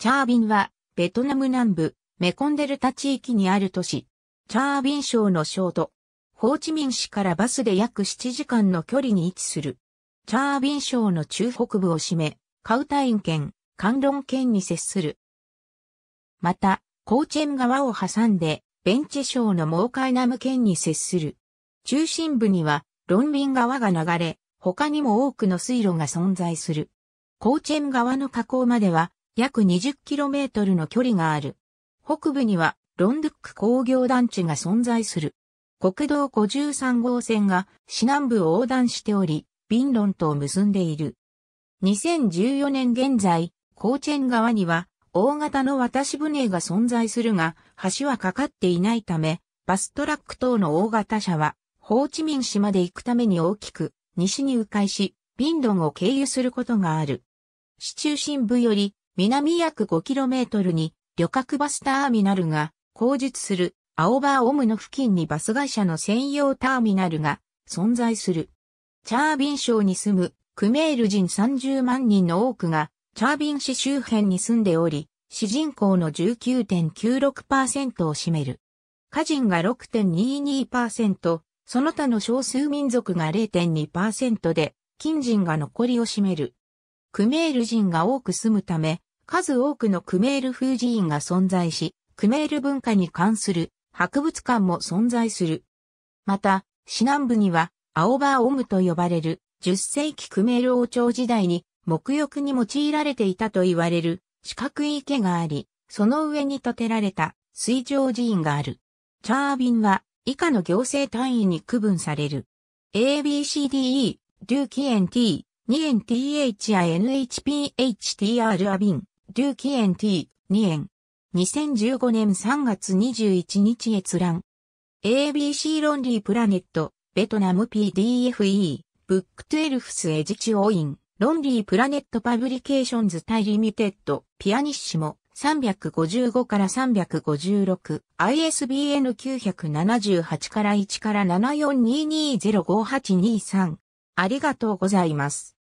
チャービンは、ベトナム南部、メコンデルタ地域にある都市、チャービン省の省都、ホーチミン市からバスで約7時間の距離に位置する。チャービン省の中北部を占め、カウタイン県、カンロン県に接する。また、コーチェン川を挟んで、ベンチェ省のモーカイナム県に接する。中心部には、ロンビン川が流れ、他にも多くの水路が存在する。コーチェン川の河口までは、約 20km の距離がある。北部にはロンドック工業団地が存在する。国道53号線が市南部を横断しており、ビンロンとを結んでいる。2014年現在、高チェン側には大型の渡し船が存在するが、橋はかかっていないため、バストラック等の大型車は、ホーチミン市まで行くために大きく、西に迂回し、ビンドンを経由することがある。市中心部より南約 5km に旅客バスターミナルが後述する青葉オムの付近にバス会社の専用ターミナルが存在する。チャービン省に住むクメール人30万人の多くがチャービン市周辺に住んでおり、市人口の19.96%を占める。家人が6.22%、その他の少数民族が0.2%で、近人が残りを占める。クメール人が多く住むため、数多くのクメール風寺院が存在し、クメール文化に関する博物館も存在する。また、市南部には、青葉オムと呼ばれる、10世紀クメール王朝時代に、沐浴に用いられていたと言われる、四角い池があり、その上に建てられた水上寺院がある。チャービンは、以下の行政単位に区分される。ABCDE、デューキエン T、2円 THINHPHTR アビン。ュキエン T、2円。2015年3月21日閲覧。ABC ロンリープラネット、ベトナム PDFE、ブックトゥエルフスエジチオイン、ロンリープラネットパブリケーションズ対リミテッド、ピアニッシモ、355から 356, ISBN 978から1から7 4 2 2 0 5 8 2 3ありがとうございます。